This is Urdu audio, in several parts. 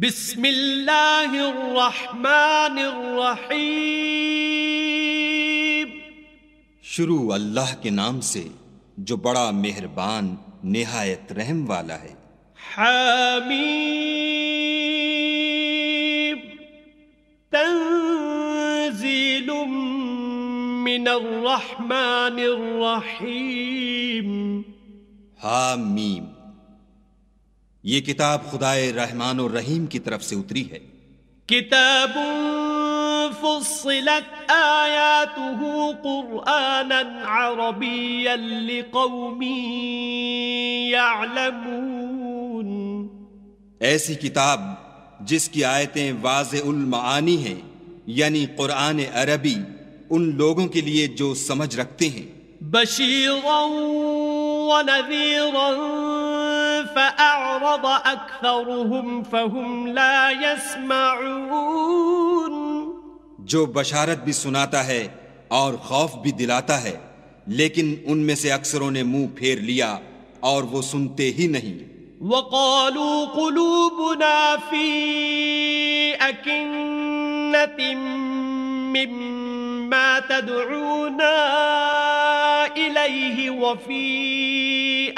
بسم اللہ الرحمن الرحیم شروع اللہ کے نام سے جو بڑا مہربان نہایت رحم والا ہے حمیم تنزیل من الرحمن الرحیم ہامیم یہ کتاب خدائے رحمان اور رحیم کی طرف سے اتری ہے کتاب فصلت آیاته قرآنا عربیا لقوم یعلمون ایسی کتاب جس کی آیتیں واضح المعانی ہیں یعنی قرآن عربی ان لوگوں کے لیے جو سمجھ رکھتے ہیں بشیرا نذیرا أعرض أكثرهم فهم لا يسمعون جو بشارت بھی سناتا ہے اور خوف بھی دلاتا ہے لیکن ان میں سے اکثروں نے منہ پھیر لیا اور وہ سنتے ہی نہیں وقالوا قلوبنا في مما تدعونا إليه وفي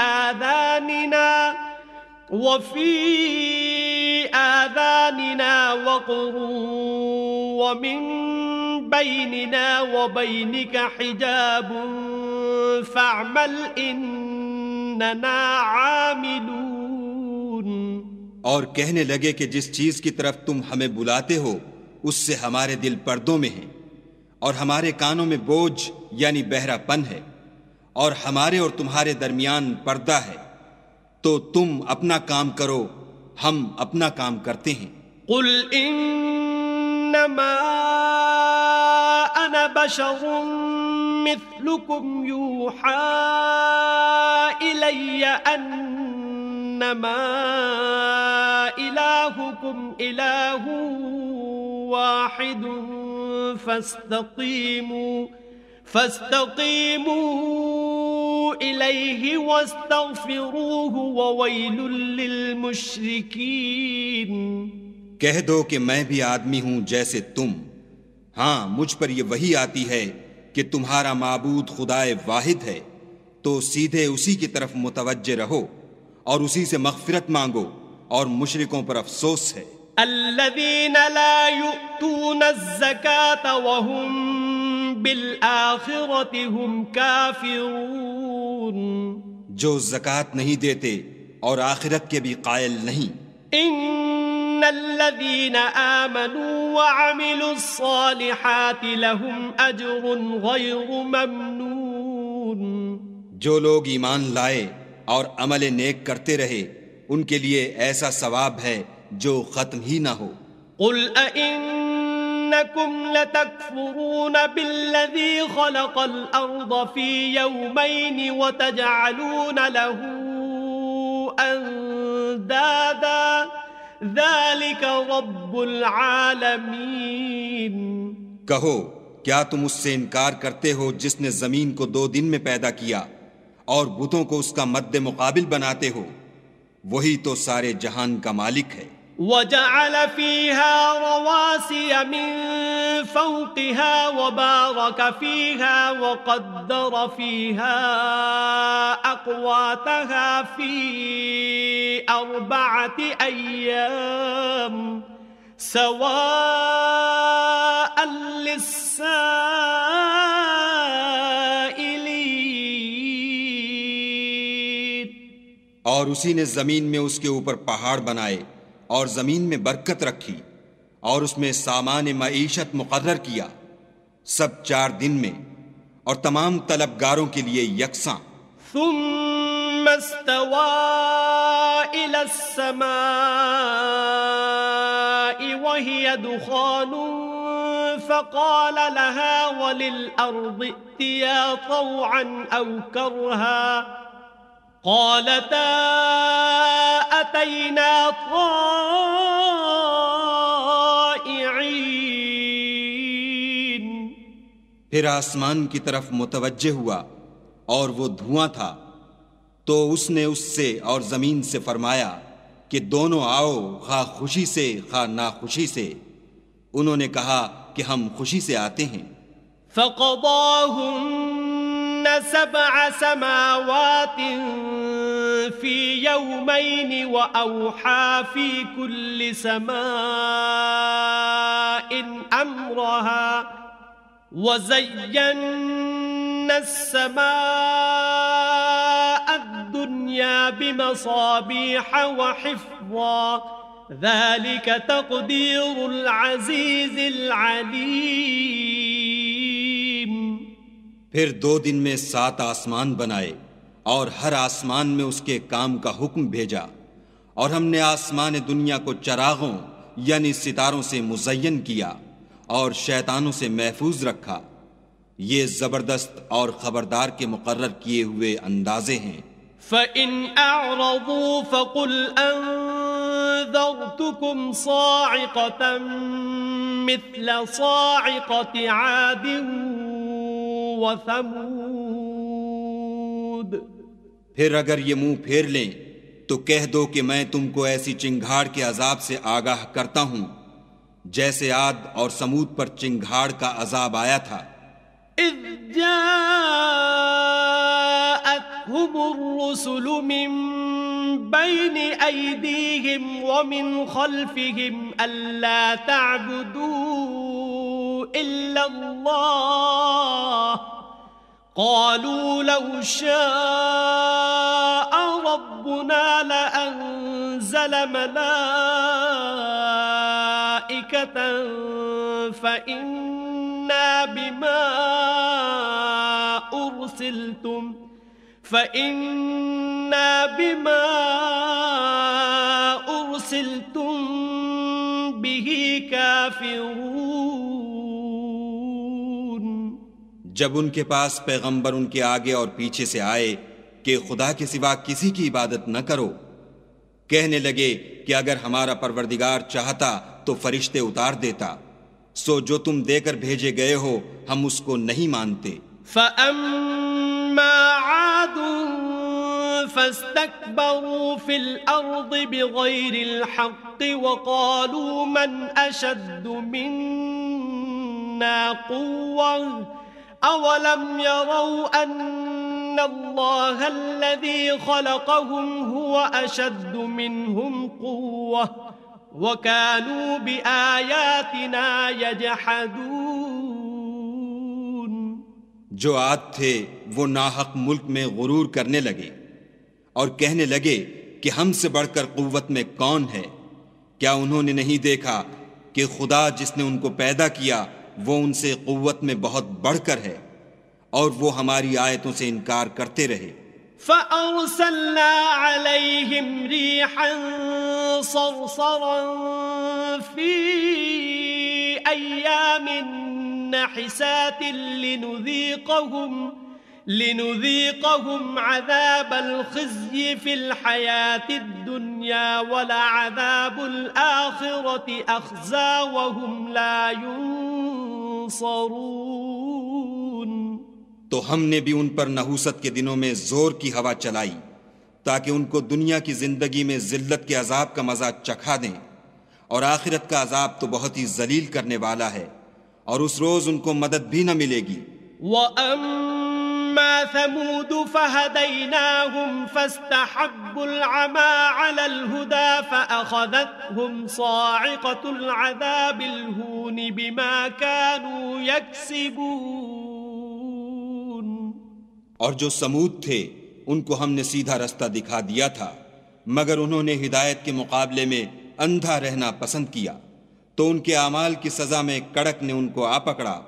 آذاننا آذاننا وقر ومن بيننا وبينك حجاب فاعمل إننا عاملون اور کہنے لگے کہ جس چیز کی طرف تم ہمیں بلاتے ہو اس سے ہمارے دل پردوں میں ہیں اور ہمارے کانوں میں بوجھ یعنی بہرا پن ہے اور ہمارے اور تمہارے درمیان پردہ ہے تو تم اپنا کام کرو ہم اپنا کام کرتے ہیں قل انما انا بشر مثلكم يوحى الي انما الهكم اله واحد فاستقيموا فاستقيموا إليه واستغفروه وويل للمشركين کہہ دو کہ میں بھی آدمی ہوں جیسے تم ہاں مجھ پر یہ وہی آتی ہے کہ تمہارا معبود خدا واحد ہے تو سیدھے اسی کی طرف متوجہ رہو اور اسی سے مغفرت مانگو اور مشرکوں پر افسوس ہے وهم بالآخرة هم كافرون جو زکات نہیں دیتے اور آخرت کے بھی قائل نہیں ان الذين آمنوا وعملوا الصالحات لهم اجر غير ممنون جو لوگ ایمان لائے اور عمل نیک کرتے رہے ان کے لیے ایسا ثواب ہے جو ختم ہی نہ ہو قل ائن انکم لتکفرون باللذی خلق الارض فی یومین وتجعلون له اندادا ذالک رب العالمین کہو کیا تم اس سے انکار کرتے ہو جس نے زمین کو دو دن میں پیدا کیا اور بتوں کو اس کا مد مقابل بناتے ہو وہی تو سارے جہان کا مالک ہے وجف واسی امیر فونٹی ہے وہ باوقی وہ قد و فیح اکوا تفی اب بات اور اسی نے زمین میں اس کے اوپر پہاڑ بنائے اور زمین میں برکت رکھی اور اس میں سامان معیشت مقرر کیا سب چار دن میں اور تمام طلب گاروں کے لیے یکساں قالتا پھر آسمان کی طرف متوجہ ہوا اور وہ دھواں تھا تو اس نے اس سے اور زمین سے فرمایا کہ دونوں آؤ خواہ خوشی سے خواہ ناخوشی سے انہوں نے کہا کہ ہم خوشی سے آتے ہیں سبع سماوات في يومين وأوحى في كل سماء أمرها وزينا السماء الدنيا بمصابيح وحفظا ذلك تقدير العزيز العليم پھر دو دن میں سات آسمان بنائے اور ہر آسمان میں اس کے کام کا حکم بھیجا اور ہم نے آسمان دنیا کو چراغوں یعنی ستاروں سے مزین کیا اور شیطانوں سے محفوظ رکھا یہ زبردست اور خبردار کے مقرر کیے ہوئے اندازے ہیں وثمود پھر اگر یہ منہ پھیر لیں تو کہہ دو کہ میں تم کو ایسی چنگھاڑ کے عذاب سے آگاہ کرتا ہوں جیسے آد اور سمود پر چنگھاڑ کا عذاب آیا تھا تعبدون إلا الله قالوا لو شاء ربنا لأنزل ملائكة فإنا بما أرسلتم فإنا بما أرسلتم به كافرون جب ان کے پاس پیغمبر ان کے آگے اور پیچھے سے آئے کہ خدا کے سوا کسی کی عبادت نہ کرو کہنے لگے کہ اگر ہمارا پروردگار چاہتا تو فرشتے اتار دیتا سو جو تم دے کر بھیجے گئے ہو ہم اس کو نہیں مانتے فَأَمَّا عَادٌ فَاسْتَكْبَرُوا فِي الْأَرْضِ بِغَيْرِ الْحَقِّ وَقَالُوا مَنْ أَشَدُ مِنَّا قُوَّةِ اولم يروا ان الله الذي خلقهم هو اشد منهم قوه وكانوا باياتنا يجحدون جو آت تھے وہ ناحق ملک میں غرور کرنے لگے اور کہنے لگے کہ ہم سے بڑھ کر قوت میں کون ہے کیا انہوں نے نہیں دیکھا کہ خدا جس نے ان کو پیدا کیا وہ ان سے قوت میں بہت بڑھ کر ہے اور وہ ہماری آیتوں سے انکار کرتے رہے فَأَرْسَلْنَا عَلَيْهِمْ رِيحًا صَرْصَرًا فِي أَيَّامٍ نَحِسَاتٍ لِنُذِيقَهُمْ لنذيقهم عذاب الخزي في الحياة الدنيا الآخرة أخزى وهم لا ينصرون تو ہم نے بھی ان پر نحوست کے دنوں میں زور کی ہوا چلائی تاکہ ان کو دنیا کی زندگی میں ذلت کے عذاب کا مزہ چکھا دیں اور آخرت کا عذاب تو بہت ہی ذلیل کرنے والا ہے اور اس روز ان کو مدد بھی نہ ملے گی اور جو سمود تھے ان کو ہم نے سیدھا رستہ دکھا دیا تھا مگر انہوں نے ہدایت کے مقابلے میں اندھا رہنا پسند کیا تو ان کے اعمال کی سزا میں کڑک نے ان کو آ پکڑا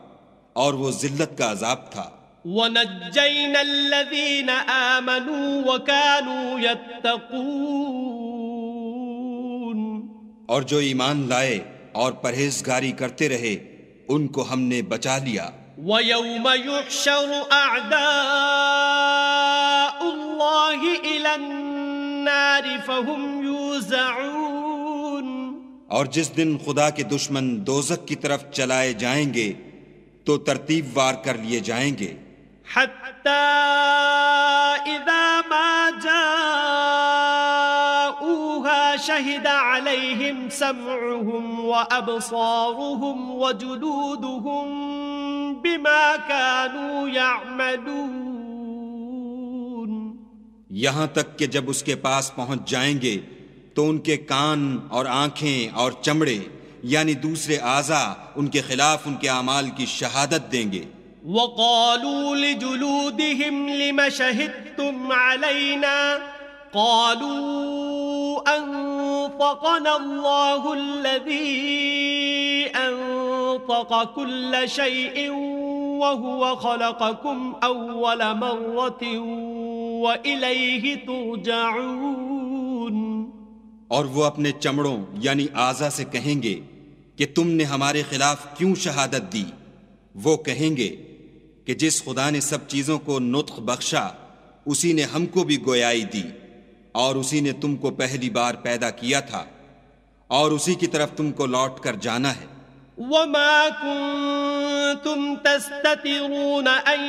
اور وہ ذلت کا عذاب تھا وَنَجَّيْنَا الَّذِينَ آمَنُوا وَكَانُوا يَتَّقُونَ اور جو ایمان لائے اور پرہیزگاری کرتے رہے ان کو ہم نے بچا لیا وَيَوْمَ يُحْشَرُ أَعْدَاءُ اللَّهِ إِلَى النَّارِ فَهُمْ يُوزَعُونَ اور جس دن خدا کے دشمن دوزک کی طرف چلائے جائیں گے تو ترتیب وار کر لیے جائیں گے بما فو کالو یہاں تک کہ جب اس کے پاس پہنچ جائیں گے تو ان کے کان اور آنکھیں اور چمڑے یعنی دوسرے اعضا ان کے خلاف ان کے اعمال کی شہادت دیں گے وقالوا لجلودهم لم شهدتم علينا قالوا أنطقنا الله الذي أنطق كل شيء وهو خلقكم أول مرة وإليه ترجعون چمڑوں یعنی آزا سے کہیں گے کہ تم نے ہمارے خلاف کیوں شہادت دی وہ کہیں گے کہ جس خدا نے سب چیزوں کو نطخ بخشا اسی نے ہم کو بھی گویائی دی اور اسی نے تم کو پہلی بار پیدا کیا تھا اور اسی کی طرف تم کو لوٹ کر جانا ہے وما كنتم تستطيعون أن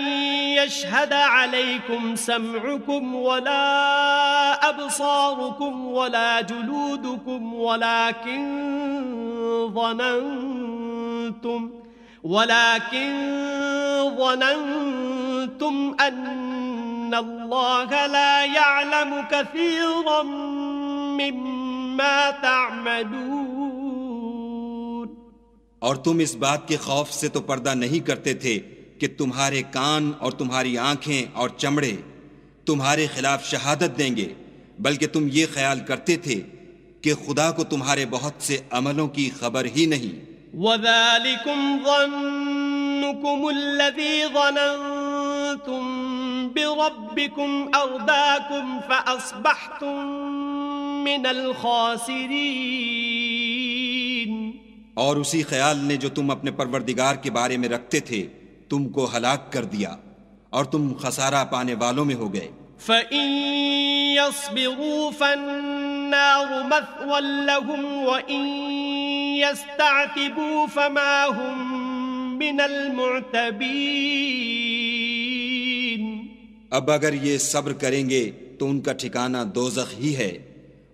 يشهد عليكم سمعكم ولا أبصاركم ولا جلودكم ولكن ظننتم ولكن ظننتم أن الله لا يعلم كثيرا مما تعملون اور تم اس بات کے خوف سے تو پردہ نہیں کرتے تھے کہ تمہارے کان اور تمہاری آنکھیں اور چمڑے تمہارے خلاف شہادت دیں گے بلکہ تم یہ خیال کرتے تھے کہ خدا کو تمہارے بہت سے عملوں کی خبر ہی نہیں وَذَلِكُمْ ظَنُّكُمُ الَّذِي ظَنَنْتُمْ بِرَبِّكُمْ أَرْدَاكُمْ فَأَصْبَحْتُمْ مِنَ الْخَاسِرِينَ اور اسی خیال نے جو تم اپنے پروردگار کے بارے میں رکھتے تھے تم کو ہلاک کر دیا اور تم خسارہ پانے والوں میں ہو گئے فَإِن يَصْبِرُوا فَنَّ النار مثوا لهم وإن يستعتبوا فما هم من المعتبين اب اگر یہ صبر کریں گے تو ان کا ٹھکانہ دوزخ ہی ہے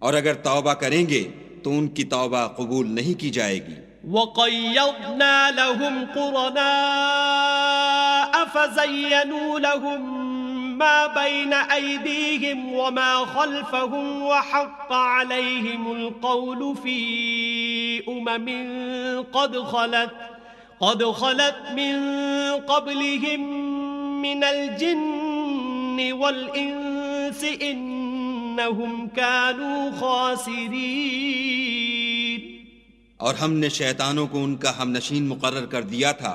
اور اگر توبہ کریں گے تو ان کی توبہ قبول نہیں کی جائے گی وَقَيَّضْنَا لَهُمْ قُرَنَاءَ فَزَيَّنُوا لَهُمْ ما بين أيديهم وما خلفهم وحق عليهم القول في أمم قد خلت قد خلت من قبلهم من الجن والإنس إنهم كانوا خاسرين شیطانوں کو ان کا ہم نشین مقرر کر دیا تھا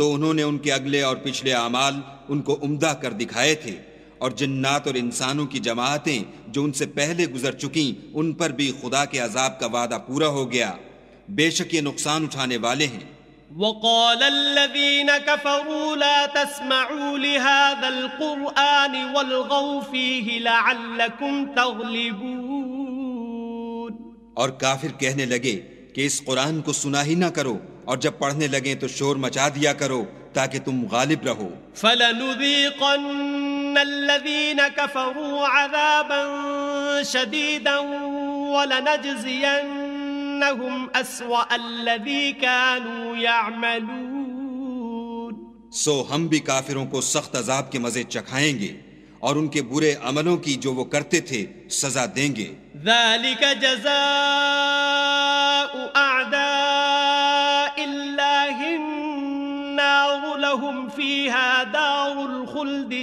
تو انہوں نے ان کے اگلے اور پچھلے اعمال ان کو عمدہ کر دکھائے تھے اور جنات اور انسانوں کی جماعتیں جو ان سے پہلے گزر چکیں ان پر بھی خدا کے عذاب کا وعدہ پورا ہو گیا بے شک یہ نقصان اٹھانے والے ہیں وقال الذين كفروا لا تسمعوا لهذا والغوا فيه لعلكم تغلبون اور کافر کہنے لگے کہ اس قرآن کو سنا ہی نہ کرو اور جب پڑھنے لگیں تو شور مچا دیا کرو تاکہ تم غالب رہو سو ہم بھی کافروں کو سخت عذاب کے مزے چکھائیں گے اور ان کے برے عملوں کی جو وہ کرتے تھے سزا دیں گے جزا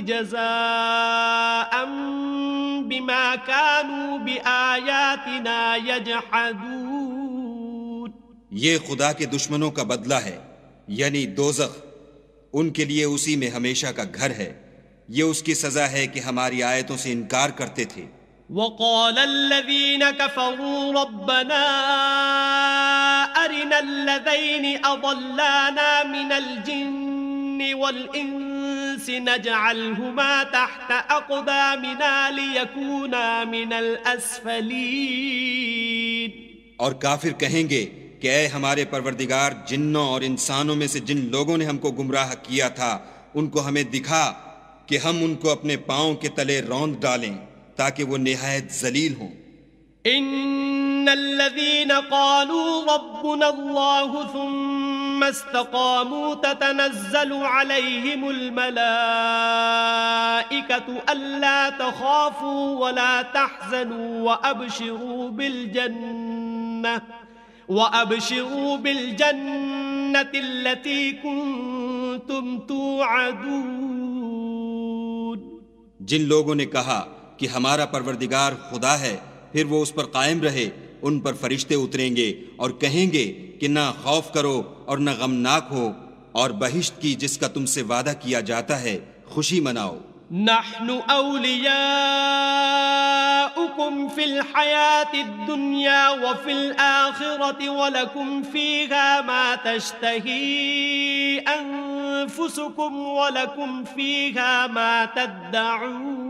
جزاء بما کانوا بآیاتنا یجحدون یہ خدا کے دشمنوں کا بدلہ ہے یعنی دوزخ ان کے لیے اسی میں ہمیشہ کا گھر ہے یہ اس کی سزا ہے کہ ہماری آیتوں سے انکار کرتے تھے وقال الذين كفروا ربنا ارنا الذين اضلانا من الجن والانس سنجعلهما تحت اقدامنا لیکونا من الاسفلين اور کافر کہیں گے کہ اے ہمارے پروردگار جنوں اور انسانوں میں سے جن لوگوں نے ہم کو گمراہ کیا تھا ان کو ہمیں دکھا کہ ہم ان کو اپنے پاؤں کے تلے روند ڈالیں تاکہ وہ نہایت ذلیل ہوں ان الذین قالوا ربنا الله ثم ثم استقاموا تتنزل عليهم الملائكة ألا تخافوا ولا تحزنوا وأبشروا بالجنة وأبشروا بالجنة التي كنتم توعدون جن لوگوں نے کہا کہ ہمارا پروردگار خدا ہے پھر وہ اس پر قائم رہے ان پر فرشتے اتریں گے اور کہیں گے کہ نہ خوف کرو اور نہ غمناک ہو اور بہشت کی جس کا تم سے وعدہ کیا جاتا ہے خوشی مناؤ نحن اولیاؤکم فی الحیات الدنیا وفی فل ولکم فیہا ما تشتہی انفسکم ولکم فیہا ما تدعون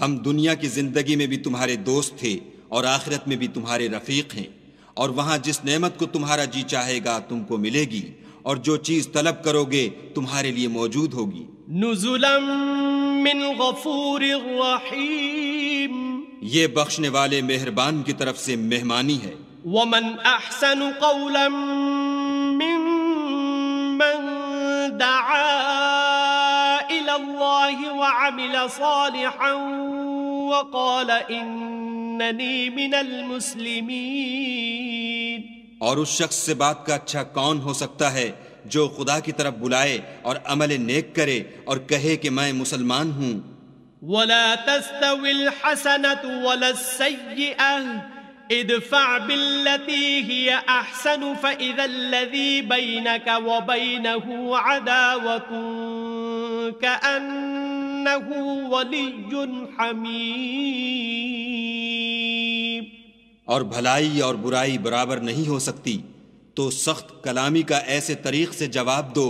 ہم دنیا کی زندگی میں بھی تمہارے دوست تھے اور آخرت میں بھی تمہارے رفیق ہیں اور وہاں جس نعمت کو تمہارا جی چاہے گا تم کو ملے گی اور جو چیز طلب کرو گے تمہارے لیے موجود ہوگی من غفور یہ بخشنے والے مہربان کی طرف سے مہمانی ہے ومن احسن اللہ وعمل صالحا وقال اننی من المسلمین اور اس شخص سے بات کا اچھا کون ہو سکتا ہے جو خدا کی طرف بلائے اور عمل نیک کرے اور کہے کہ میں مسلمان ہوں ولا تستوی الحسنة ولا السیئة ادفع باللتی ہی احسن فإذا الذي بینک وبینہ عداوتون اور بھلائی اور برائی برابر نہیں ہو سکتی تو سخت کلامی کا ایسے طریق سے جواب دو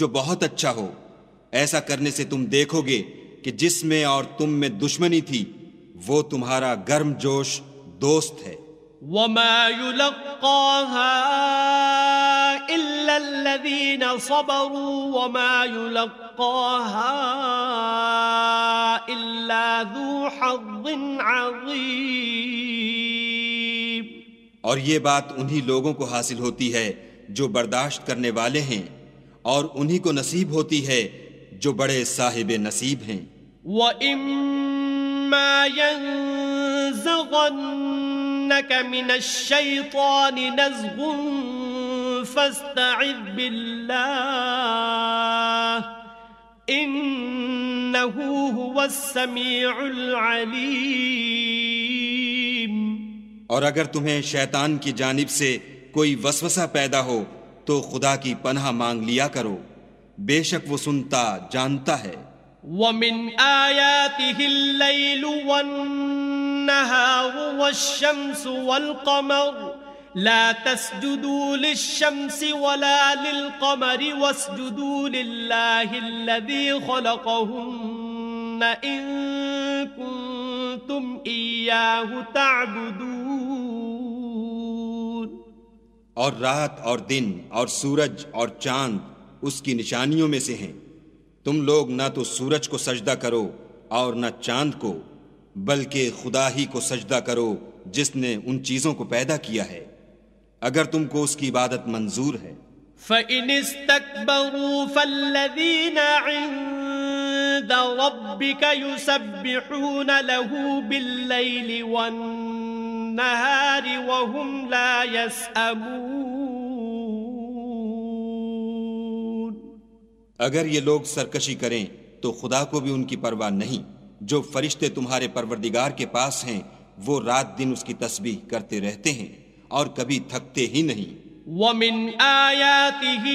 جو بہت اچھا ہو ایسا کرنے سے تم دیکھو گے کہ جس میں اور تم میں دشمنی تھی وہ تمہارا گرم جوش دوست ہے الذين صبروا وما يلقاها إلا ذو حظ عظيم اور یہ بات انہی لوگوں کو حاصل ہوتی ہے جو برداشت کرنے والے ہیں اور انہی کو نصیب ہوتی ہے جو بڑے صاحب نصیب ہیں وَإِمَّا يَنزَغَنَّكَ مِنَ الشَّيْطَانِ نَزْغٌ فاستعذ باللہ انہو ہوا السمیع العلیم اور اگر تمہیں شیطان کی جانب سے کوئی وسوسہ پیدا ہو تو خدا کی پناہ مانگ لیا کرو بے شک وہ سنتا جانتا ہے وَمِنْ آيَاتِهِ اللَّيْلُ وَالنَّهَارُ وَالشَّمْسُ وَالْقَمَرُ لا تسجدوا للشمس ولا للقمر واسجدوا لله الذي خلقهن إن كنتم إياه تعبدون اور رات اور دن اور سورج اور چاند اس کی نشانیوں میں سے ہیں تم لوگ نہ تو سورج کو سجدہ کرو اور نہ چاند کو بلکہ خدا ہی کو سجدہ کرو جس نے ان چیزوں کو پیدا کیا ہے اگر تم کو اس کی عبادت منظور ہے اگر یہ لوگ سرکشی کریں تو خدا کو بھی ان کی پرواہ نہیں جو فرشتے تمہارے پروردگار کے پاس ہیں وہ رات دن اس کی تسبیح کرتے رہتے ہیں اور کبھی تھکتے ہی نہیں ومن آياته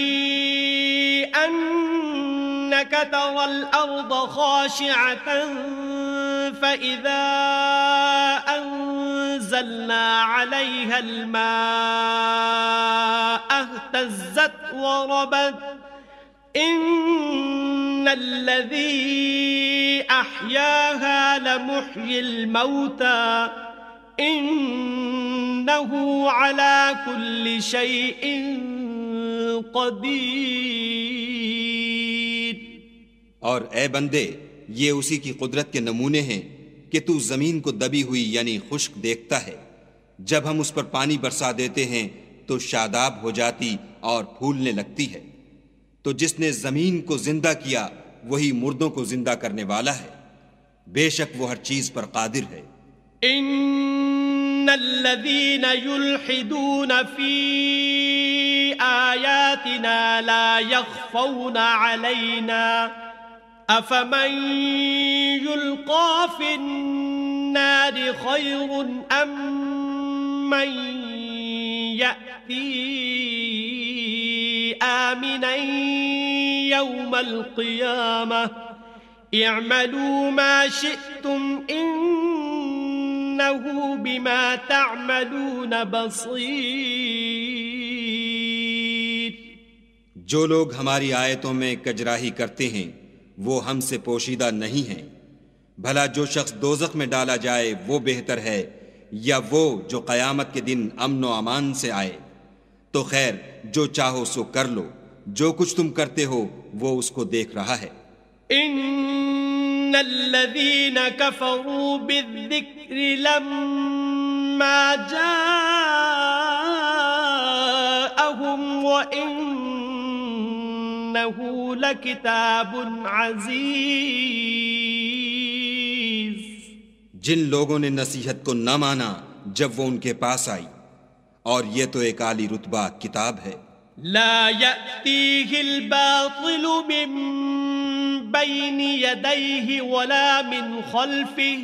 أنك ترى الأرض خاشعة فإذا أنزلنا عليها الماء اهتزت وربت إن الذي أحياها لمحيي الموتى اور اے بندے یہ اسی کی قدرت کے نمونے ہیں کہ تو زمین کو دبی ہوئی یعنی خشک دیکھتا ہے جب ہم اس پر پانی برسا دیتے ہیں تو شاداب ہو جاتی اور پھولنے لگتی ہے تو جس نے زمین کو زندہ کیا وہی مردوں کو زندہ کرنے والا ہے بے شک وہ ہر چیز پر قادر ہے إن الذين يلحدون في آياتنا لا يخفون علينا أفمن يلقى في النار خير أم من يأتي آمنا يوم القيامة اعملوا ما شئتم إن جو لوگ ہماری آیتوں میں کجراہی کرتے ہیں وہ ہم سے پوشیدہ نہیں ہیں بھلا جو شخص دوزخ میں ڈالا جائے وہ بہتر ہے یا وہ جو قیامت کے دن امن و امان سے آئے تو خیر جو چاہو سو کر لو جو کچھ تم کرتے ہو وہ اس کو دیکھ رہا ہے ان الذين كفروا بالذكر لما جاءهم وانه لكتاب عزيز جن لوگوں نے نصیحت کو نہ مانا جب وہ ان کے پاس آئی اور یہ تو ایک عالی رتبہ کتاب ہے لا يأتيه الباطل من بين يديه ولا من خلفه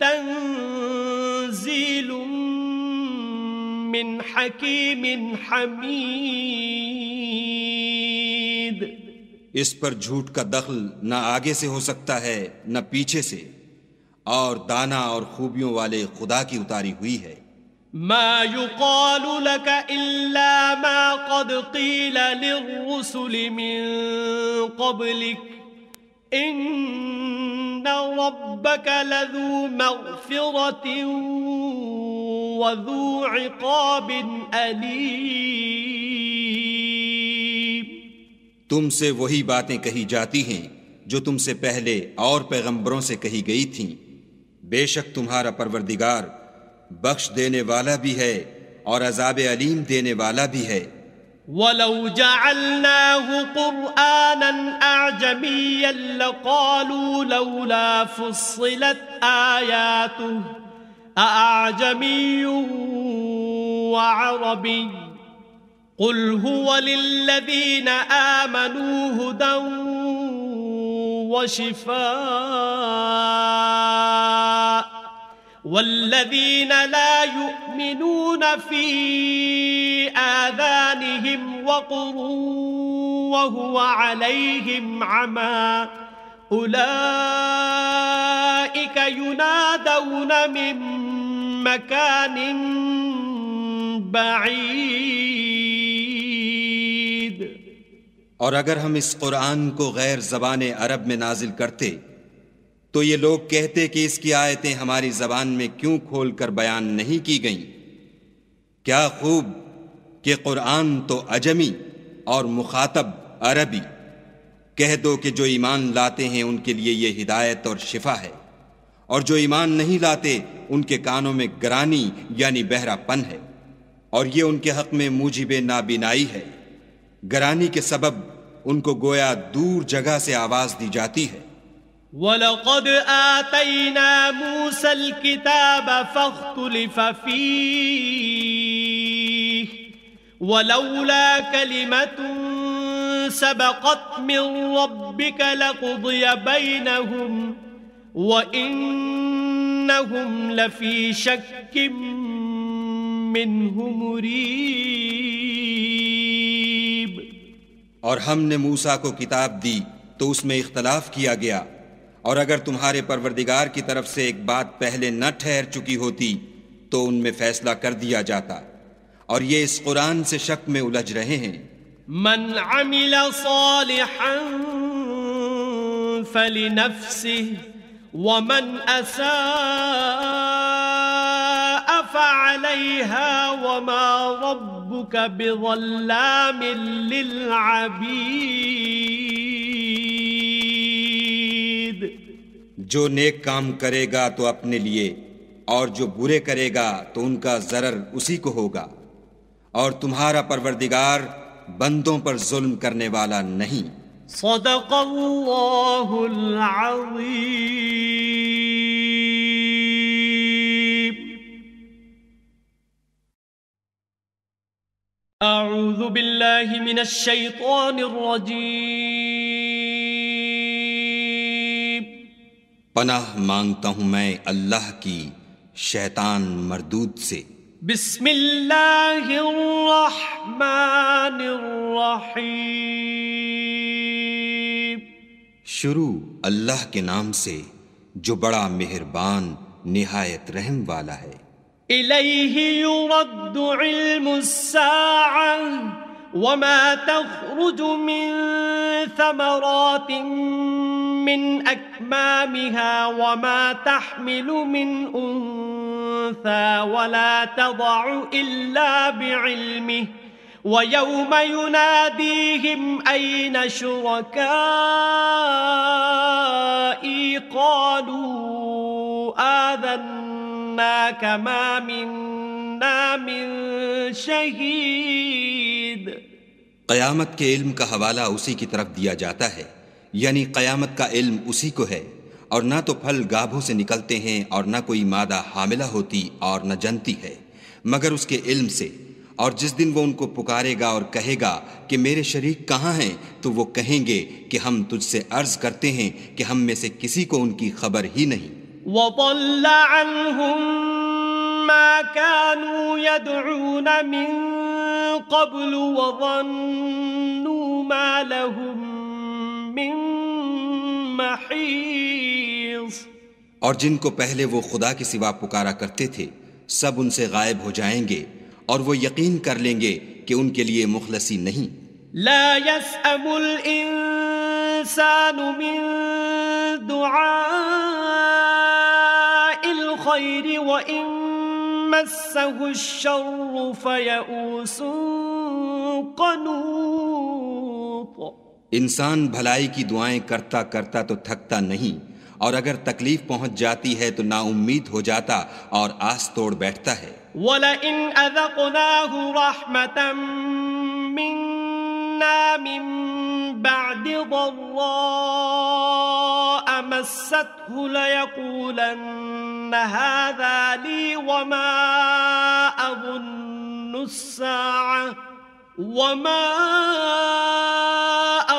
تنزيل من حكيم حميد اس پر جھوٹ کا دخل نہ آگے سے ہو سکتا ہے نہ پیچھے سے اور دانا اور خوبیوں والے خدا کی اتاری ہوئی ہے ما يقال لك إلا ما قد قيل للرسل من قبلك تم سے وہی باتیں کہی جاتی ہیں جو تم سے پہلے اور پیغمبروں سے کہی گئی تھیں بے شک تمہارا پروردگار بخش دینے والا بھی ہے اور عذاب علیم دینے والا بھی ہے ولو جعلناه قرآنا أعجميا لقالوا لولا فصلت آياته أأعجمي وعربي قل هو للذين آمنوا هدى وشفاء والذين لا يؤمنون في آذانهم وقر وهو عليهم عما أولئك ينادون من مكان بعيد اور اگر ہم اس قرآن کو غیر زبان عرب میں نازل کرتے تو یہ لوگ کہتے کہ اس کی آیتیں ہماری زبان میں کیوں کھول کر بیان نہیں کی گئیں کیا خوب کہ قرآن تو اجمی اور مخاطب عربی کہہ دو کہ جو ایمان لاتے ہیں ان کے لیے یہ ہدایت اور شفا ہے اور جو ایمان نہیں لاتے ان کے کانوں میں گرانی یعنی بہرا پن ہے اور یہ ان کے حق میں موجب نابینائی ہے گرانی کے سبب ان کو گویا دور جگہ سے آواز دی جاتی ہے وَلَقَدْ آتَيْنَا مُوسَى الْكِتَابَ فَاخْتُلِفَ فِيهِ وَلَوْلَا كَلِمَةٌ سَبَقَتْ مِنْ رَبِّكَ لَقُضِيَ بَيْنَهُمْ وَإِنَّهُمْ لَفِي کل مِّنْهُ شکیمری اور ہم نے موسیٰ کو کتاب دی تو اس میں اختلاف کیا گیا اور اگر تمہارے پروردگار کی طرف سے ایک بات پہلے نہ ٹھہر چکی ہوتی تو ان میں فیصلہ کر دیا جاتا اور یہ اس قرآن سے شک میں الجھ رہے ہیں من عمل صالحا ومن اساء فعليها وما ربك بظلام للعبيد جو نیک کام کرے گا تو اپنے لیے اور جو برے کرے گا تو ان کا ضرر اسی کو ہوگا اور تمہارا پروردگار بندوں پر ظلم کرنے والا نہیں صدق اللہ العظیم اعوذ باللہ من الشیطان الرجیم پناہ مانگتا ہوں میں اللہ کی شیطان مردود سے بسم اللہ الرحمن الرحیم شروع اللہ کے نام سے جو بڑا مہربان نہایت رحم والا ہے الیہ یرد علم الساعہ وما تخرج من ثمرات من أكمامها وما تحمل من أنثى ولا تضع إلا بعلمه ويوم يناديهم أين شركائي قالوا آذناك ما منا من شهيد قیامت کے علم کا حوالہ اسی کی طرف دیا جاتا ہے یعنی قیامت کا علم اسی کو ہے اور نہ تو پھل گابھوں سے نکلتے ہیں اور نہ کوئی مادہ حاملہ ہوتی اور نہ جنتی ہے مگر اس کے علم سے اور جس دن وہ ان کو پکارے گا اور کہے گا کہ میرے شریک کہاں ہیں تو وہ کہیں گے کہ ہم تجھ سے عرض کرتے ہیں کہ ہم میں سے کسی کو ان کی خبر ہی نہیں عَنْهُمْ ما كانوا يدعون من قبل وظنوا ما لهم من محيص اور جن کو پہلے وہ خدا کے سوا پکارا کرتے تھے سب ان سے غائب ہو جائیں گے اور وہ یقین کر لیں گے کہ ان کے لیے مخلصی نہیں لا يسأم الانسان من دعاء الخير وإن مَسَّهُ الشَّرُّ فَيَأُوسٌ قَنُوطٌ انسان بھلائی کی دعائیں کرتا کرتا تو تھکتا نہیں اور اگر تکلیف پہنچ جاتی ہے تو نا امید ہو جاتا اور آس توڑ بیٹھتا ہے وَلَئِنْ أَذَقْنَاهُ رَحْمَةً مِّنْ كُنَّا من بعد ضراء مسته ليقولن هذا لي وما أظن الساعة وما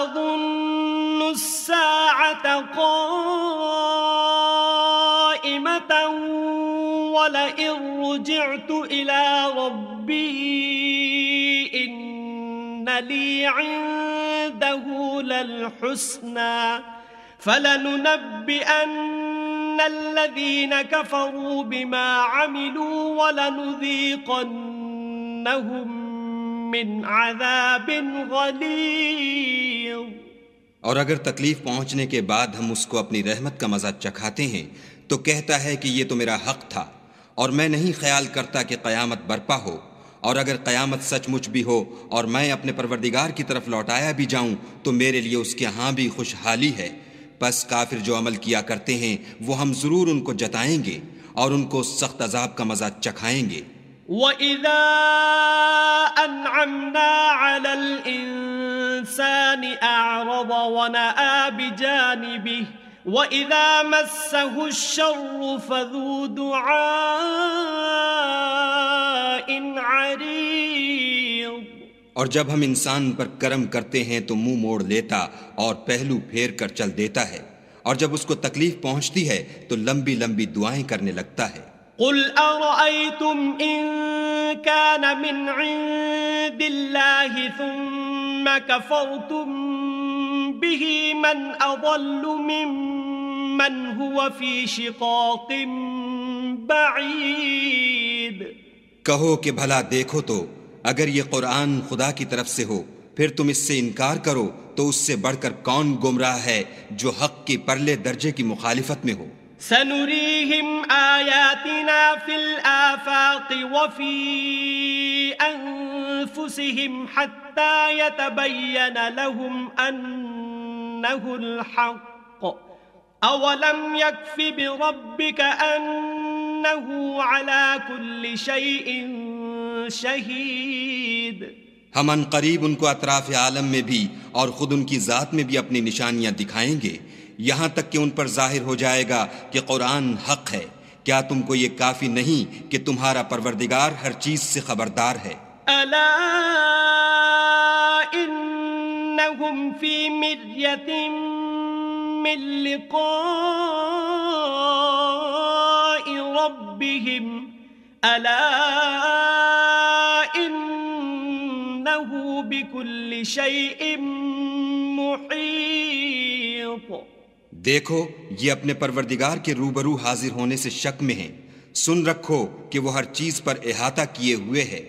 أظن الساعة قائمة ولئن رجعت إلى ربي لي عنده للحسنى فلننبئن الذين كفروا بما عملوا ولنذيقنهم من عذاب غليظ اور اگر تکلیف پہنچنے کے بعد ہم اس کو اپنی رحمت کا مزہ چکھاتے ہیں تو کہتا ہے کہ یہ تو میرا حق تھا اور میں نہیں خیال کرتا کہ قیامت برپا ہو اور اگر قیامت سچ مچ بھی ہو اور میں اپنے پروردگار کی طرف لوٹایا بھی جاؤں تو میرے لیے اس کے ہاں بھی خوشحالی ہے پس کافر جو عمل کیا کرتے ہیں وہ ہم ضرور ان کو جتائیں گے اور ان کو سخت عذاب کا مزہ چکھائیں گے وَإِذَا أَنْعَمْنَا عَلَى الْإِنسَانِ أَعْرَضَ وَنَآ بِجَانِبِهِ وَإِذَا مَسَّهُ الشَّرُّ فَذُو دُعَانِ اور جب ہم انسان پر کرم کرتے ہیں تو منہ موڑ لیتا اور پہلو پھیر کر چل دیتا ہے اور جب اس کو تکلیف پہنچتی ہے تو لمبی لمبی دعائیں کرنے لگتا ہے قل ارأيتم ان كان من عند الله ثم كفرتم به من اضل ممن هو في شقاق بعيد کہو کہ بھلا دیکھو تو اگر یہ قرآن خدا کی طرف سے ہو پھر تم اس سے انکار کرو تو اس سے بڑھ کر کون گمراہ ہے جو حق کی پرلے درجے کی مخالفت میں ہو سنريهم آياتنا في الآفاق وفي أنفسهم حتى يتبين لهم أنه الحق أولم يكف بربك أن ہم ان قریب ان کو اطراف عالم میں بھی اور خود ان کی ذات میں بھی اپنی نشانیاں دکھائیں گے یہاں تک کہ ان پر ظاہر ہو جائے گا کہ قرآن حق ہے کیا تم کو یہ کافی نہیں کہ تمہارا پروردگار ہر چیز سے خبردار ہے ربهم ألا إنه بكل شيء محيط دیکھو یہ اپنے پروردگار کے روبرو حاضر ہونے سے شک میں ہیں سن رکھو کہ وہ ہر چیز پر احاطہ کیے ہوئے ہے